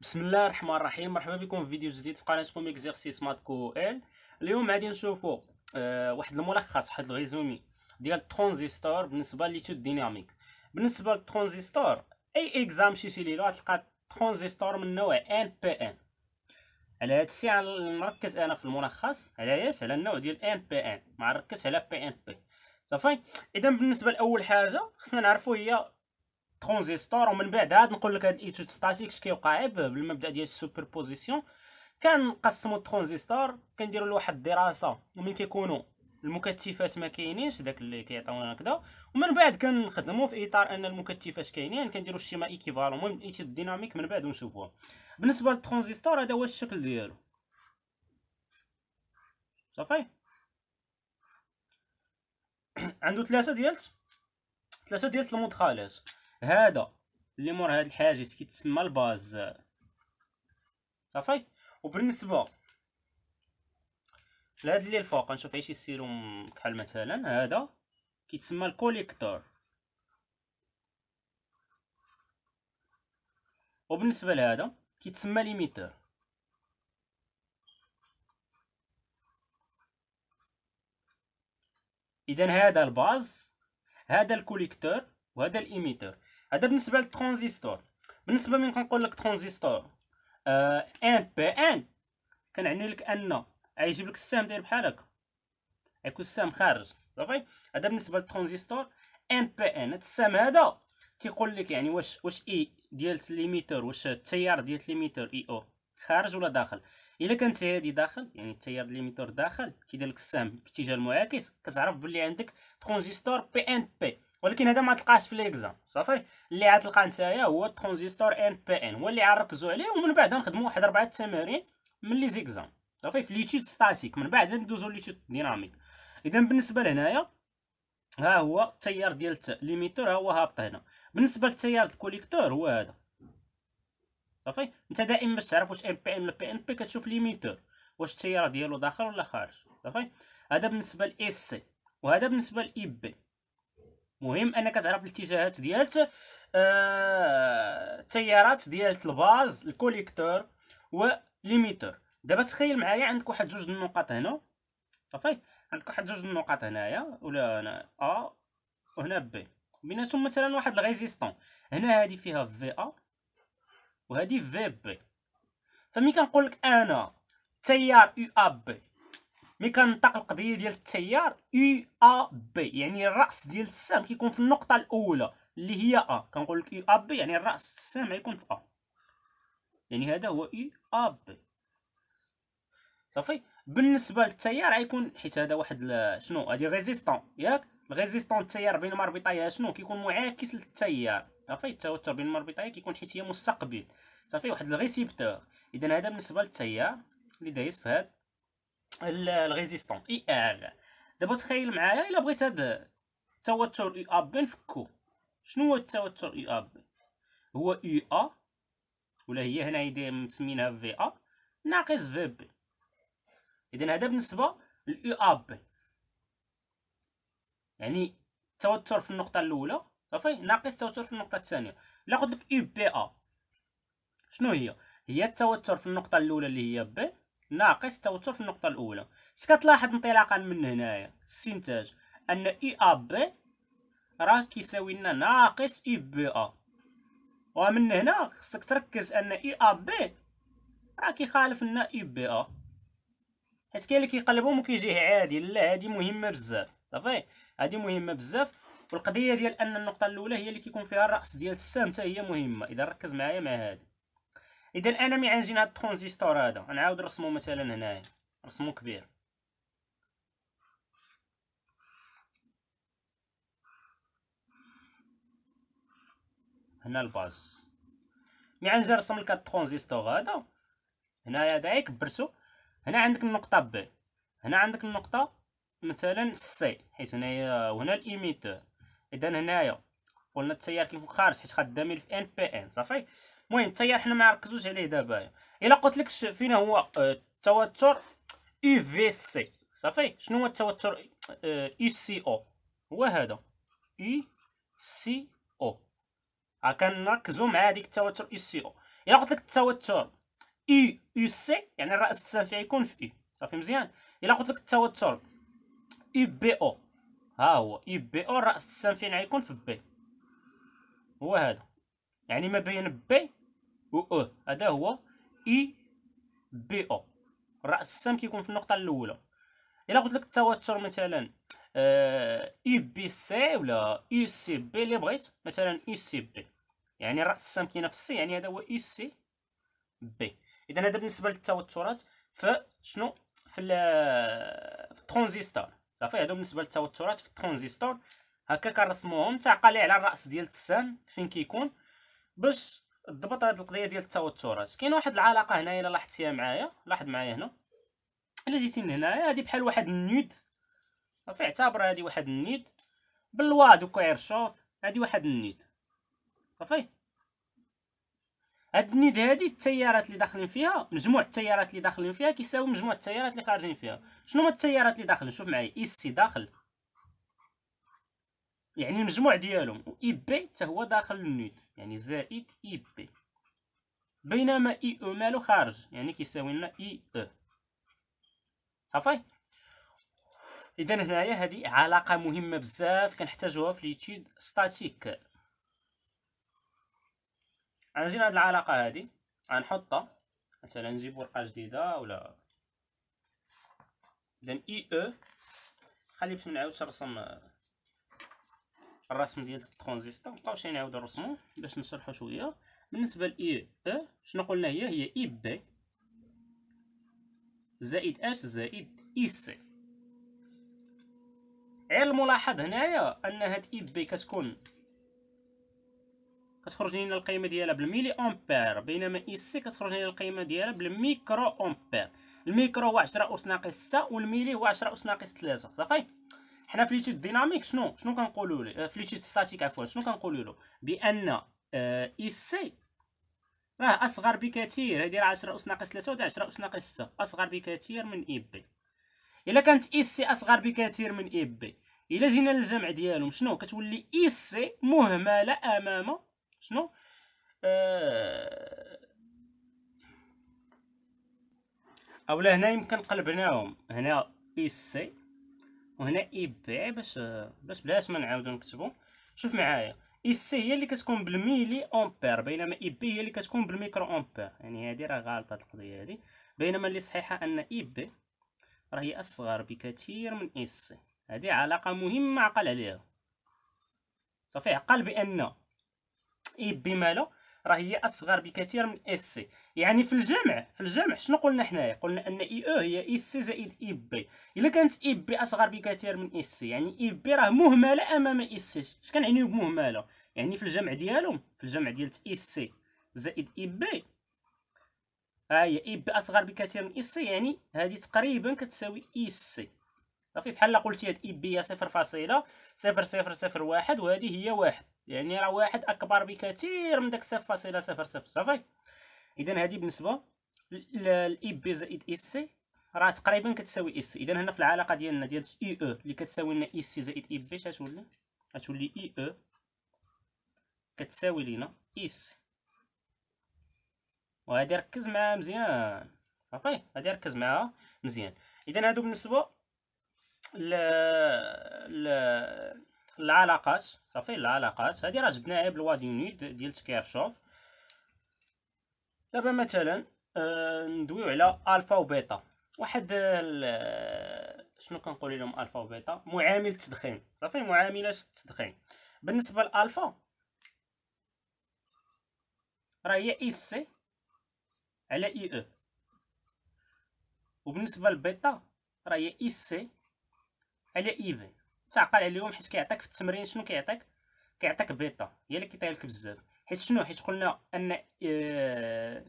بسم الله الرحمن الرحيم مرحبا بكم في فيديو جديد في قناتكم اكزرسيس كو ال اليوم غادي نشوفوا آه واحد الملخص واحد الريزومي ديال الترانزستور بالنسبه لليتود ديناميك بالنسبه للترانزستور اي اكزام شي ليه غتلقى ترانزستور من نوع ان بي ان على هذا الشيء نركز انا في الملخص على ياس على النوع ديال ان بي ان ما نركزش على بي ان بي صافي اذا بالنسبه لاول حاجه خصنا نعرفوا هي ترانزستور ومن بعد عاد نقول لك هاد الايتود اش كيوقع بالمبدا ديال السوبر بوزيسيون كنقسموا الترانزستور كنديروا واحد الدراسه ومن كيكونوا المكثفات ما كاينينش داك اللي كيعطيونا هكذا ومن بعد كنخدموا في اطار ان المكثفات كاينين كنديروا شي ايكيفالون المهم الايتود ديناميك من بعد ونشوفوها بالنسبه للترانزستور هذا هو الشكل ديالو صافي عنده ثلاثه ديال ثلاثه ديال المدخلات هذا اللي مور هاد الحاجز كيتسمى الباز صافي وبالنسبه لهاد اللي الفوق نشوف اي شي سيروم بحال مثلا هذا كيتسمى الكوليكتور وبالنسبه لهذا كيتسمى ليميتور اذا هذا الباز هذا الكوليكتور وهذا الايميتور هذا بالنسبه للترانزستور بالنسبه من كنقول لك ترانزستور آه ان بي ان كنعني لك ان غيجيب لك السهم داير بحال هكا غيكون السهم خارج صافي هذا بالنسبه للترانزستور ان بي ان هذا السهم هذا كيقول لك يعني واش واش اي ديال ليميتور واش التيار ديال ليميتور اي او خارج ولا داخل الا كانت هذه داخل يعني التيار ليميتور داخل كيدير لك السهم باتجاه المعاكس كتعرف بلي عندك ترانزستور بي ان بي ولكن هذا ما تلقاش في ليكزام صافي اللي غتلقى نتايا هو الترانزستور ان بي ان هو اللي غنركزو عليه ومن بعد نخدموا واحد اربعه تمارين من لي زيكزام صافي في ليتيود ستاتيك من بعد ندوزو ليتيود ديناميك اذا بالنسبه لهنايا ها هو التيار ديال ليميتور ها هو هابط هنا بالنسبه للتيار الكوليكتور هو هذا صافي انت دائما باش تعرف واش ام بي ان ولا بي ان بي كتشوف ليميتور واش التيار ديالو داخل ولا خارج صافي هذا بالنسبه لاي سي وهذا بالنسبه لاي بي e مهم انك تعرف الاتجاهات ديال التيارات آه، ديال الباز الكوليكتور وليميتور دابا تخيل معايا عندك واحد جوج النقط هنا صافي عندك واحد جوج النقط هنايا ولا هنا ا وهنا بي بيناتهم مثلا واحد الريزيستون هنا هذه فيها في ا وهذه في بي فملي كنقول لك انا تيار يو ا بي مي كنطق القضيه ديال التيار اي ا بي يعني الراس ديال السهم كيكون في النقطه الاولى اللي هي ا كنقول لك اي ا بي يعني الراس السهم غيكون في ا يعني هذا هو اي ا بي صافي بالنسبه للتيار غيكون حيت هذا واحد شنو هذه ريزيستون ياك الريزيستون التيار بين المربطيه شنو كيكون معاكس للتيار صافي التوتر بين المربطه كيكون حيت هي مستقبل صافي واحد الريسيبتور اذا هذا بالنسبه للتيار اللي دايز في هذا الريزيستون اي ال دابا تخيل معايا الا بغيت هاد التوتر اي بي نفكو شنو هو التوتر اي بي هو اي ا ولا هي هنا يدي مسمينها في ا ناقص في بي اذا هذا بالنسبه ا بي يعني التوتر في النقطه الاولى صافي ناقص التوتر في النقطه الثانيه الا قلت لك اي بي ا شنو هي هي التوتر في النقطه الاولى اللي هي بي ناقص توتر في النقطة الأولى سكتلاحظ انطلاقا من هنايا استنتاج أن إي أ بي راه كيساوي لنا ناقص إي بي أ ومن هنا خصك تركز أن إي أ بي راه كيخالف لنا إي بي أ حيت كاين اللي كيقلبهم وكيجيه عادي لا هذه مهمة بزاف صافي هذه مهمة بزاف والقضية ديال أن النقطة الأولى هي اللي كيكون فيها الرأس ديال السهم حتى هي مهمة إذا ركز معايا مع هادي اذا انا مي عاجين هاد الترانزستور هذا نعاود نرسمو مثلا هنايا رسمو كبير هنا الباز مي عايز نرسم لك الترانزستور هذا هنايا هذا إيه، كبرتو هنا عندك النقطة ب هنا عندك النقطة مثلا سي حيت هنايا وهنا الإيميتور إذا هنايا قلنا التيار كيكون خارج حيت خدامين في ان بي ان صافي المهم التيار حنا ما عليه دابا الا قلت لك فين هو آه، التوتر اي في سي صافي شنو هو التوتر اي سي او هو هذا اي سي او ها كنركزوا مع هذيك التوتر اي سي او الا قلت لك التوتر اي يو سي يعني الراس التسام يكون في اي e. صافي مزيان الا قلت لك التوتر اي بي او ها هو اي بي او الراس التسام فين يعني غيكون في بي هو هذا يعني ما بين بي و او هذا هو اي بي او راس السهم كيكون في النقطه الاولى الا قلت لك التوتر مثلا اي آه، بي سي ولا اي سي بي اللي بغيت مثلا اي سي بي يعني راس السهم كاين في السي يعني هذا هو اي سي بي اذا هذا بالنسبه للتوترات فشنو في الترانزستور صافي هادو بالنسبه للتوترات في الترانزستور هكا كنرسموهم تعقلي على الراس ديال السهم فين كيكون باش ضبط هذه القضيه ديال التوترات كاين واحد العلاقه هنايا الا لاحظتيها معايا لاحظ معايا هنا الا جيتي لهنايا هذه بحال واحد النيد صافي اعتبر هذه واحد النيد بالواد دوكا يرشوط هذه واحد النيد صافي هاد النيد هادي التيارات اللي داخلين فيها مجموع التيارات اللي داخلين فيها كيساوي مجموع التيارات اللي خارجين فيها شنو هما التيارات اللي داخلين شوف معايا اي سي داخل يعني المجموع ديالهم و اي بي حتى هو داخل النيد يعني زائد اي بي بينما اي او مالو خارج يعني كيساوي لنا اي او e. صافي اذا هنايا هذه علاقه مهمه بزاف كنحتاجوها في ليتود ستاتيك غنجي لهاد العلاقه هذه غنحطها مثلا نجيب ورقه جديده ولا اذا اي او e، خلي باش نعاود نرسم الرسم ديال الترانزستور نبقاو شي نعاودو نرسمو باش نشرحو شويه بالنسبه لاي اه e e، شنو قلنا هي هي اي e بي زائد اش زائد اي سي غير الملاحظ هنايا ان هاد اي بي كتكون كتخرج لنا القيمه ديالها بالميلي امبير بينما اي سي كتخرج لنا القيمه ديالها بالميكرو امبير الميكرو هو 10 اس ناقص 6 والميلي هو 10 اس ناقص 3 صافي حنا في ليتود ديناميك شنو شنو كنقولوا له آه، في ليتود ستاتيك عفوا شنو كنقولوا له بان آه، اي سي راه اصغر بكثير هذه راه 10 اس ناقص 3 وده 10 اس ناقص 6 اصغر بكثير من اي بي الا كانت اي سي اصغر بكثير من اي بي الا جينا للجمع ديالهم شنو كتولي اي سي مهمله امام شنو أه... اولا هنا يمكن قلبناهم هنا اي سي وهنا اي بي باش باش بلاش ما نعاودو نكتبو شوف معايا اي سي هي اللي كتكون بالميلي امبير بينما اي بي هي اللي كتكون بالميكرو امبير يعني هذه راه غالطه القضيه هذه بينما اللي صحيحه ان اي بي راه هي اصغر بكثير من اي سي هذه علاقه مهمه عقل عليها صافي عقل بان اي بي ماله راه هي اصغر بكثير من اس سي يعني في الجمع في الجمع شنو قلنا حنايا قلنا ان اي e او e هي اي e سي زائد اي بي الا كانت اي بي اصغر بكثير من اس سي يعني اي بي راه مهمله امام اي سي اش كنعنيو بمهمله يعني في الجمع ديالهم في الجمع ديال اي سي زائد اي بي ها هي اي بي اصغر بكثير من اس سي يعني هذه تقريبا كتساوي اي سي صافي بحال لا قلتي هاد اي بي هي صفر فاصله صفر صفر صفر واحد وهذه هي واحد يعني راه واحد اكبر بكثير من داك صفر فاصله صفر صفر صافي اذا هذه بالنسبه للاي بي زائد اي سي راه تقريبا كتساوي اي سي اذا هنا في العلاقه ديالنا ديال اي او اللي كتساوي لنا اي سي زائد اي بي شتولي غتولي اي او كتساوي لينا اي سي ركز معاها مزيان صافي هذه ركز معاها مزيان اذا هادو بالنسبه العلاقات صافي العلاقات هذه راه جبناها بالوادي نيد ديال تكيرشوف دابا مثلا آه، ندويو على الفا وبيتا واحد شنو كنقول لهم الفا وبيتا معامل التدخين صافي معامله التدخين بالنسبه للالفا راه هي اي سي على اي او وبالنسبه للبيتا راه هي اي سي على ايفي تعقل عليهم حيت كيعطيك في التمرين شنو كيعطيك كيعطيك بيتا هي اللي كيطير لك بزاف حيت شنو حيت قلنا ان آه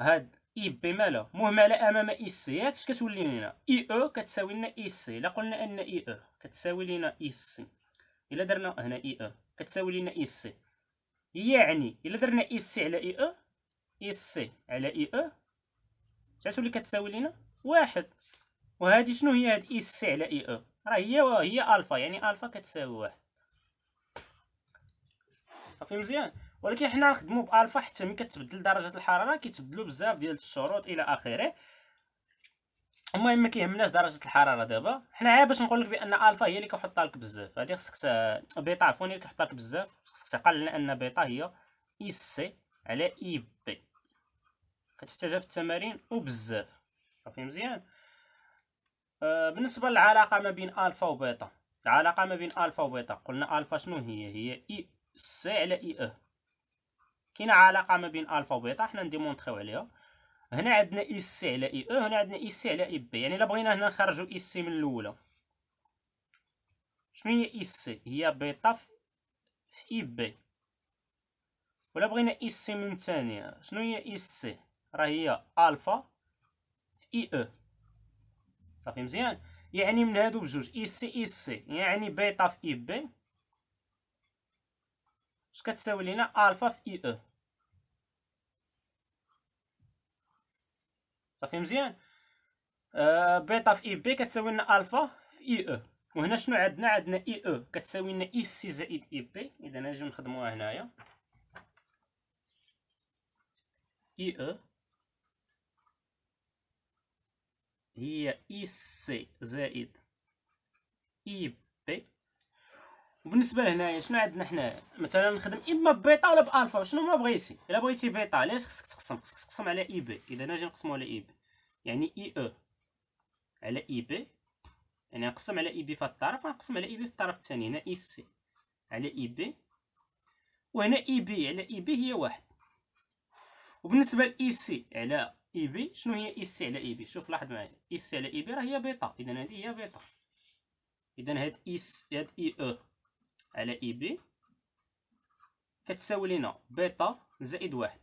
هاد اي بي مالا مهمله امام اي سي ياك اش كتولي لينا اي او كتساوي لنا اي سي الا قلنا ان اي او كتساوي لينا اي سي الا درنا هنا اي او كتساوي لينا اي سي يعني الا درنا اي سي على اي او اي سي على اي او تولي كتساوي لينا واحد وهذه شنو هي هاد اي سي على اي او راه هي هي الفا يعني الفا كتساوي واحد صافي مزيان ولكن حنا نخدمو بالفا حتى ملي كتبدل درجه الحراره كيتبدلوا بزاف ديال الشروط الى اخره المهم ما كيهمناش درجه الحراره دابا حنا عا باش نقول لك بان الفا هي اللي كنحطها لك بزاف هادي خصك بيتا عفوا هي اللي كحطها لك بزاف خصك لنا لان بيتا هي اي سي على اي بي كتحتاجها في التمارين وبزاف صافي مزيان أه، بالنسبة للعلاقة ما بين ألفا وبيتا العلاقة ما بين ألفا وبيتا قلنا ألفا شنو هي هي إي سي على إي إه كاينة علاقة ما بين ألفا وبيتا حنا نديمونطخيو عليها هنا عندنا إي سي على إي إو هنا عندنا إي سي على إي بي يعني إلا بغينا هنا نخرجو إي سي من الأولى شنو هي إي سي هي بيتا في إي بي ولا بغينا إي سي من الثانية شنو هي إي سي راه هي ألفا في إي إو صافي مزيان يعني من هادو بجوج اي سي اي سي يعني بيتا في اي بي اش كتساوي لينا الفا في اي او صافي مزيان آه بيتا في اي بي كتساوي لنا الفا في اي او وهنا شنو عندنا عندنا اي او كتساوي لنا اي سي زائد اي بي اذا نجيو نخدموها هنايا اي او هي اي سي زائد اي بي وبالنسبه لهنايا شنو عندنا حنايا مثلا نخدم اما بيتا ولا بالفا شنو ما بغيتي الا بغيتي بيتا علاش خصك تقسم خصك تقسم على اي بي اذا انا جي نقسمو على اي بي يعني اي او على اي بي يعني نقسم على اي بي في الطرف ونقسم على اي بي في الطرف الثاني هنا اي سي على اي بي وهنا اي بي على اي بي هي واحد وبالنسبه لاي سي على اي بي شنو هي اس على اي بي شوف لاحظ معايا اس على اي بي راه هي بيتا اذا هذه هي بيتا اذا هاد اس هاد اي او على اي بي كتساوي لينا بيتا زائد واحد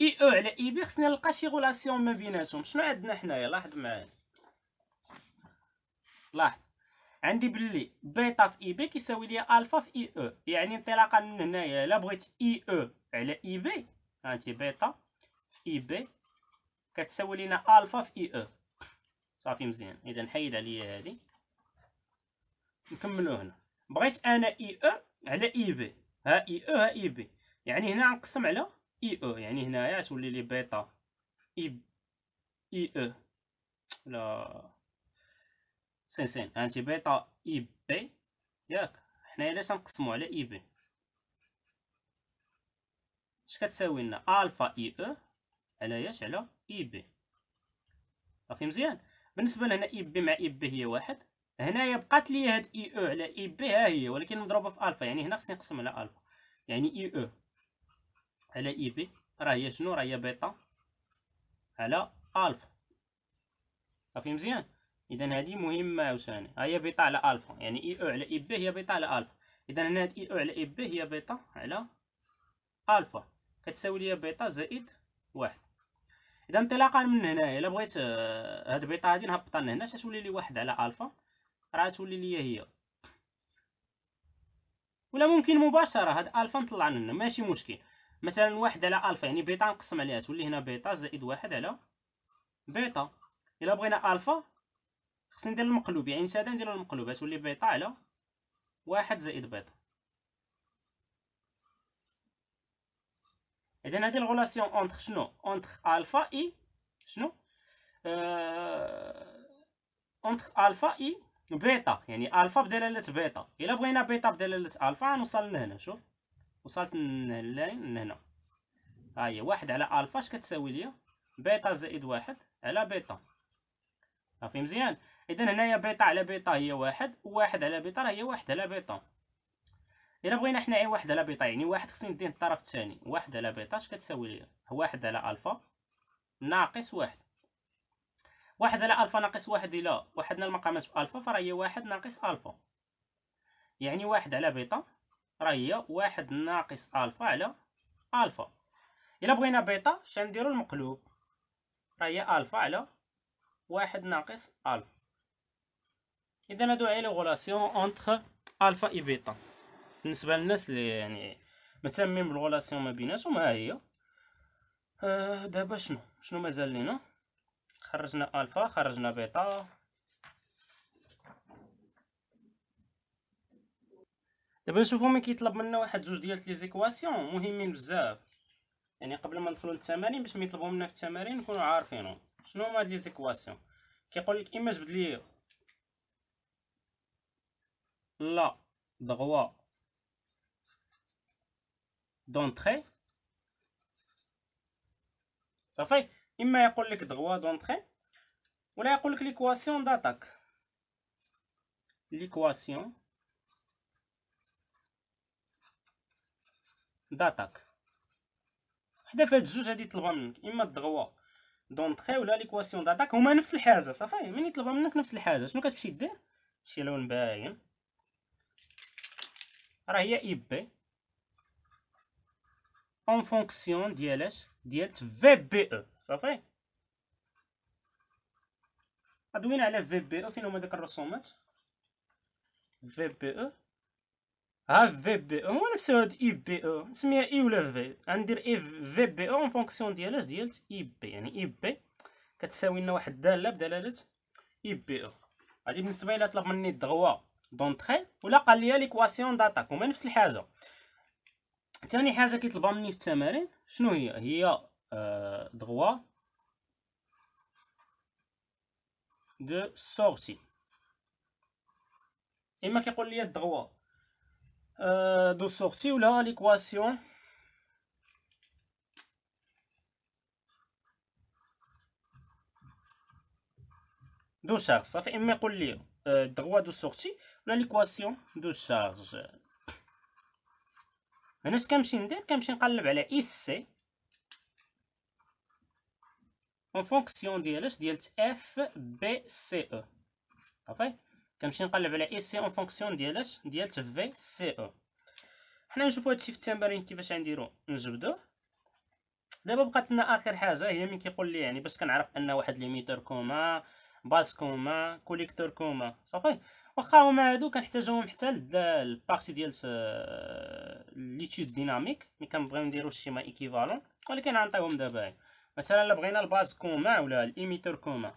اي او على اي بي خصني نلقى شي غولاسيون ما بيناتهم شنو عندنا حنايا لاحظ معايا لاحظ عندي بلي بيتا في اي بي كيساوي ليا الفا في اي او يعني انطلاقا من هنايا الا بغيت اي او على اي بي هانتي بيتا في اي بي كتساوي لينا الفا في اي او صافي مزيان اذا نحيد عليا هادي نكملو هنا بغيت انا اي او على اي بي ها اي او ها اي بي يعني هنا نقسم على اي او يعني هنايا تولي لي بيتا اي اي او لا سين سين هانتي بيتا اي بي ياك حنايا علاش نقسمو على اي بي اش كتساوي لنا الفا اي او على ياش على اي بي صافي مزيان بالنسبه لهنا اي بي مع اي بي هي واحد هنايا بقات لي هاد اي او على اي بي ها هي ولكن مضروبه في الفا يعني هنا خصني نقسم على الفا يعني اي او على اي بي راه هي شنو راه هي بيتا على الفا صافي مزيان اذا هذه مهمه عاوتاني ها هي بيتا على الفا يعني اي او على اي بي هي بيتا على الفا اذا هنا هاد اي او على اي بي هي بيتا على الفا كتساوي ليا بيتا زائد واحد اذا انطلاقا من هنايا الا بغيت آه، هاد بيتا هادي نهبطها لهنا تولي لي واحد على الفا راه تولي لي هي ولا ممكن مباشره هاد الفا نطلع لنا ماشي مشكل مثلا واحد على الفا يعني بيتا نقسم عليها تولي هنا بيتا زائد واحد على بيتا الا بغينا الفا خصني ندير المقلوب يعني ساده نديرو المقلوب تولي بيتا على واحد زائد بيتا اذا هذه الغولاسيون اونتر شنو اونتر الفا اي شنو اونتر الفا اي بيتا يعني الفا بدلاله بيتا الا بغينا بيتا بدلاله الفا نوصل يعني لهنا شوف وصلت لهنا ها هي واحد على الفا اش كتساوي ليا بيتا زائد واحد على بيتا صافي مزيان اذا هنايا بيتا على بيتا هي واحد وواحد على بيتا هي واحد على بيتا الا بغينا حنا عين واحد على بيتا يعني واحد خصني نديه الطرف الثاني واحد على بيتا اش كتساوي ليا واحد على الفا ناقص واحد واحد على الفا ناقص واحد الى وحدنا المقامات بالفا فراه هي واحد ناقص الفا يعني واحد على بيتا راه هي واحد ناقص الفا على الفا الا بغينا بيتا اش نديرو المقلوب راه هي الفا على واحد ناقص الفا اذا هادو هي لي غولاسيون اونتر الفا اي بيتا بالنسبه للناس اللي يعني مهتمين بالغولاسيون ما بيناتهم ها هي آه دابا شنو شنو مازال لينا خرجنا الفا خرجنا بيتا دابا نشوفو ملي كيطلب منا واحد جوج ديال لي زيكواسيون مهمين بزاف يعني قبل ما ندخلو للتمارين باش ملي يطلبو منا في التمارين نكونو عارفينهم شنو هما هاد لي زيكواسيون كيقول لك اما جبد لي لا دغوا دونتخي صافي اما يقول لك دغوا دونتخي ولا يقول لك ليكواسيون داتاك ليكواسيون داتاك حدا فهاد الجوج هادي طلبها منك اما دغوا دونتخي ولا ليكواسيون داتاك هما نفس الحاجه صافي من طلبها منك نفس الحاجه شنو كتمشي دير شي لون باين راه هي اي بي اون فونكسيون ديال اش ديال في بي او صافي ادوينا على في بي او فين هما داك الرسومات في بي او ها في بي او هو نفس هاد اي بي او نسميها اي ولا في غندير اي في بي او اون فونكسيون ديال اش ديال اي بي يعني اي بي كتساوي لنا واحد الداله بدلاله اي بي او e. هادي بالنسبه الى طلب مني دغوا دونتخي ولا قال لي ليكواسيون داتاك هما نفس الحاجه ثاني حاجه كيطلبها مني في التمارين شنو هي هي آه، دغوا دو سورتي اما كيقول لي دغوا آه، دو سورتي ولا ليكواسيون دو شارج صافي اما يقول لي آه، دغوا دو سورتي ولا ليكواسيون دو شارج هنا اش كنمشي ندير كنمشي نقلب على اي سي اون فونكسيون ديالاش ديال اف بي سي او صافي كنمشي نقلب على اي سي اون فونكسيون ديالاش ديال في سي او حنا نشوفو هادشي في التمارين كيفاش غنديرو نجبدو دابا بقات لنا اخر حاجه هي من كيقول لي يعني باش كنعرف ان واحد ليميتر كوما باس كوما كوليكتور كوما صافي واخا هما هادو كنحتاجوهم حتى للبارتي ديال ليتيود ديناميك ملي كنبغيو نديرو شيما ايكيفالون ولكن غنعطيوهم دابا مثلا الا بغينا الباز كوما ولا الايميتور كوما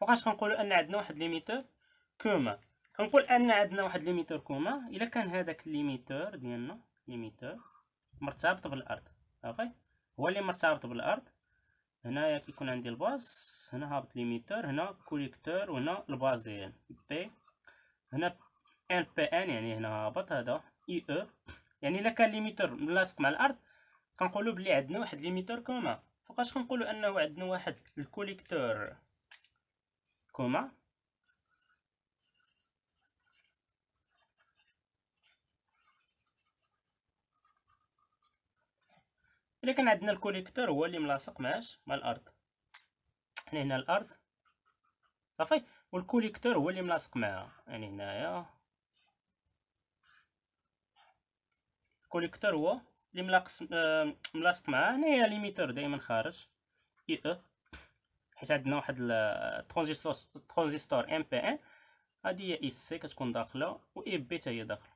فوقاش كنقولوا ان عندنا واحد ليميتور كوما كنقول ان عندنا واحد ليميتور كوما الا كان هذاك ليميتور ديالنا ليميتور مرتبط بالارض صافي هو اللي مرتبط بالارض هنايا كيكون عندي الباز هنا هابط ليميتور هنا كوليكتور وهنا الباز ديال بي هنا ان بي ان يعني هنا هابط هذا اي او e. يعني الا كان ليميتر ملاصق مع الارض كنقولوا بلي عندنا واحد ليميتور كوما فوقاش كنقولوا انه عندنا واحد الكوليكتور كوما الا كان عندنا الكوليكتور هو اللي ملاصق معاش مع الارض حنا هنا الارض صافي والكوليكتور هو اللي ملاصق معاها يعني هنايا الكوليكتور هو اللي آه، ملاصق معاه هنايا ليميتور دائما خارج اي او حيت عندنا واحد الترانزستور ترانزستور ام بي ان هادي هي اس سي كتكون داخله و اي بي حتى هي داخله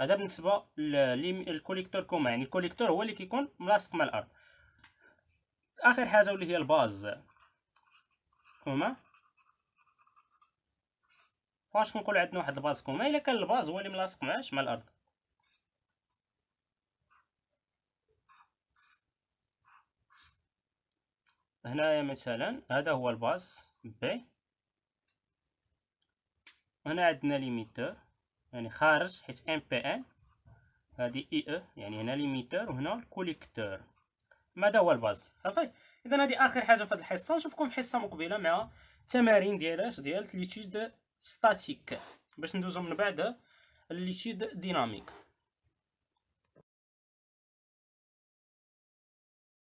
هذا بالنسبه للكوليكتور كوما يعني الكوليكتور هو اللي كيكون ملاصق مع الارض اخر حاجه واللي هي الباز كوما واش كنقول عندنا واحد الباز كوما الا كان الباز هو اللي ملاصق معاش مع الارض هنايا مثلا هذا هو الباز بي هنا عندنا ليميتور يعني خارج حيت ام بي ان هادي اي او يعني هنا ليميتر وهنا الكوليكتور ماذا هو الباز صافي اذا هذه اخر حاجه في هذه الحصه نشوفكم في حصه مقبله مع تمارين اش ديال ليتيد ستاتيك باش ندوزو من بعد ليتيد ديناميك